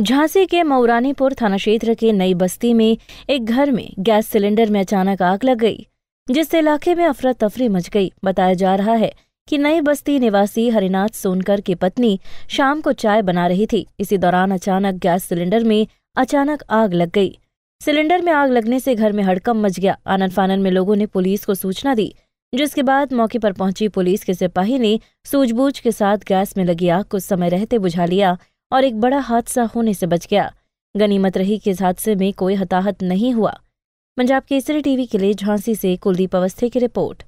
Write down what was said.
झांसी के मऊरानीपुर थाना क्षेत्र के नई बस्ती में एक घर में गैस सिलेंडर में अचानक आग लग गई जिससे इलाके में अफरा तफरी मच गई बताया जा रहा है कि नई बस्ती निवासी हरिनाथ सोनकर की पत्नी शाम को चाय बना रही थी इसी दौरान अचानक गैस सिलेंडर में अचानक आग लग गई सिलेंडर में आग लगने से घर में हड़कम मच गया आनंद फानन में लोगों ने पुलिस को सूचना दी जिसके बाद मौके पर पहुंची पुलिस के सिपाही ने सूझबूझ के साथ गैस में लगी आग को समय रहते बुझा लिया और एक बड़ा हादसा होने से बच गया गनीमत रही कि इस हादसे में कोई हताहत नहीं हुआ पंजाब केसरी टीवी के लिए झांसी से कुलदीप अवस्थी की रिपोर्ट